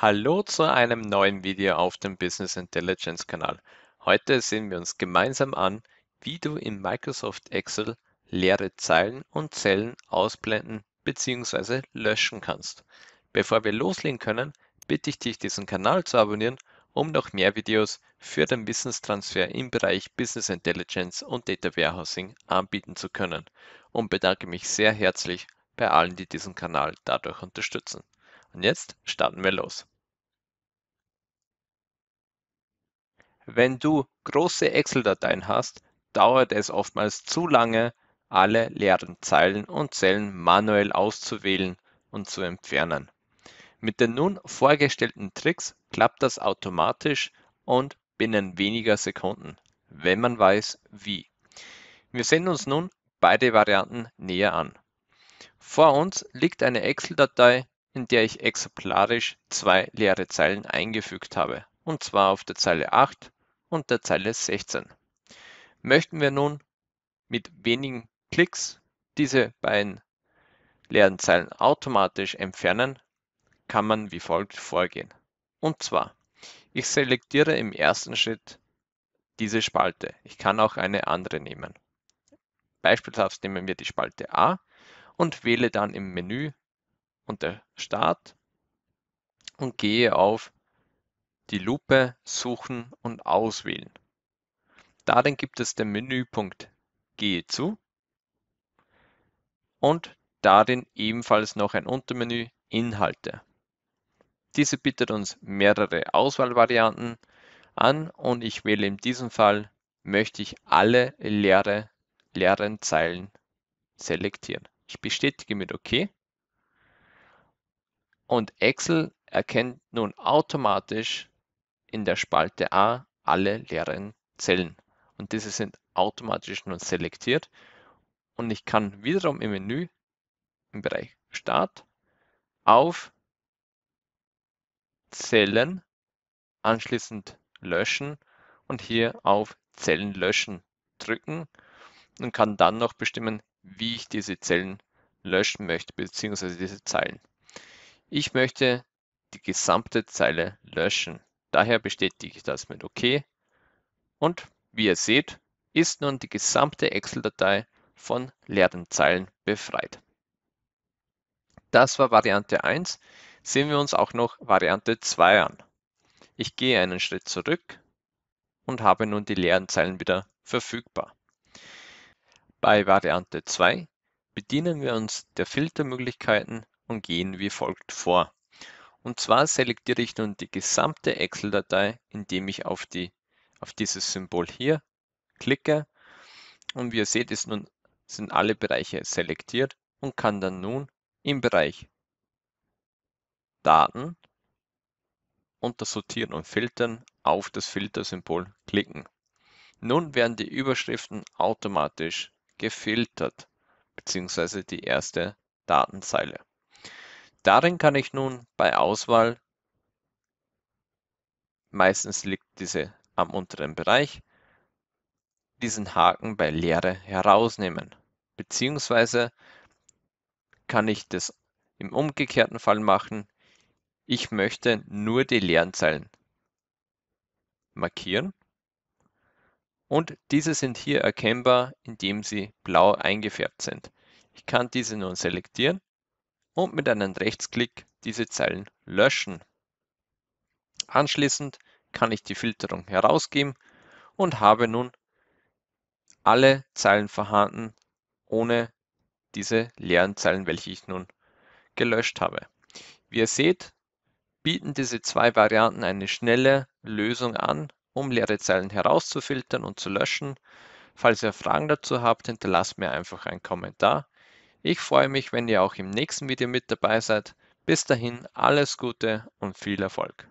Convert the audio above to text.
Hallo zu einem neuen Video auf dem Business Intelligence Kanal. Heute sehen wir uns gemeinsam an, wie du in Microsoft Excel leere Zeilen und Zellen ausblenden bzw. löschen kannst. Bevor wir loslegen können, bitte ich dich, diesen Kanal zu abonnieren, um noch mehr Videos für den Wissenstransfer im Bereich Business Intelligence und Data Warehousing anbieten zu können und bedanke mich sehr herzlich bei allen, die diesen Kanal dadurch unterstützen. Und jetzt starten wir los. Wenn du große Excel-Dateien hast, dauert es oftmals zu lange, alle leeren Zeilen und Zellen manuell auszuwählen und zu entfernen. Mit den nun vorgestellten Tricks klappt das automatisch und binnen weniger Sekunden, wenn man weiß, wie. Wir sehen uns nun beide Varianten näher an. Vor uns liegt eine Excel-Datei in der ich exemplarisch zwei leere Zeilen eingefügt habe, und zwar auf der Zeile 8 und der Zeile 16. Möchten wir nun mit wenigen Klicks diese beiden leeren Zeilen automatisch entfernen, kann man wie folgt vorgehen. Und zwar, ich selektiere im ersten Schritt diese Spalte. Ich kann auch eine andere nehmen. Beispielsweise nehmen wir die Spalte A und wähle dann im Menü und der Start und gehe auf die Lupe Suchen und Auswählen. Darin gibt es den Menüpunkt Gehe zu und darin ebenfalls noch ein Untermenü Inhalte. Diese bietet uns mehrere Auswahlvarianten an und ich wähle in diesem Fall möchte ich alle leere, leeren Zeilen selektieren. Ich bestätige mit OK und Excel erkennt nun automatisch in der Spalte A alle leeren Zellen. Und diese sind automatisch nun selektiert. Und ich kann wiederum im Menü im Bereich Start auf Zellen anschließend löschen und hier auf Zellen löschen drücken und kann dann noch bestimmen, wie ich diese Zellen löschen möchte, beziehungsweise diese Zeilen. Ich möchte die gesamte Zeile löschen. Daher bestätige ich das mit OK. Und wie ihr seht, ist nun die gesamte Excel-Datei von leeren Zeilen befreit. Das war Variante 1. Sehen wir uns auch noch Variante 2 an. Ich gehe einen Schritt zurück und habe nun die leeren Zeilen wieder verfügbar. Bei Variante 2 bedienen wir uns der Filtermöglichkeiten und gehen wie folgt vor. Und zwar selektiere ich nun die gesamte Excel-Datei, indem ich auf, die, auf dieses Symbol hier klicke. Und wie ihr seht, ist nun, sind alle Bereiche selektiert und kann dann nun im Bereich Daten unter Sortieren und Filtern auf das Filtersymbol klicken. Nun werden die Überschriften automatisch gefiltert, beziehungsweise die erste Datenzeile. Darin kann ich nun bei Auswahl meistens liegt diese am unteren Bereich, diesen Haken bei Leere herausnehmen. Beziehungsweise kann ich das im umgekehrten Fall machen. Ich möchte nur die leeren Zeilen markieren. Und diese sind hier erkennbar, indem sie blau eingefärbt sind. Ich kann diese nun selektieren und mit einem Rechtsklick diese Zeilen löschen. Anschließend kann ich die Filterung herausgeben und habe nun alle Zeilen vorhanden, ohne diese leeren Zeilen, welche ich nun gelöscht habe. Wie ihr seht, bieten diese zwei Varianten eine schnelle Lösung an, um leere Zeilen herauszufiltern und zu löschen. Falls ihr Fragen dazu habt, hinterlasst mir einfach einen Kommentar. Ich freue mich, wenn ihr auch im nächsten Video mit dabei seid. Bis dahin alles Gute und viel Erfolg.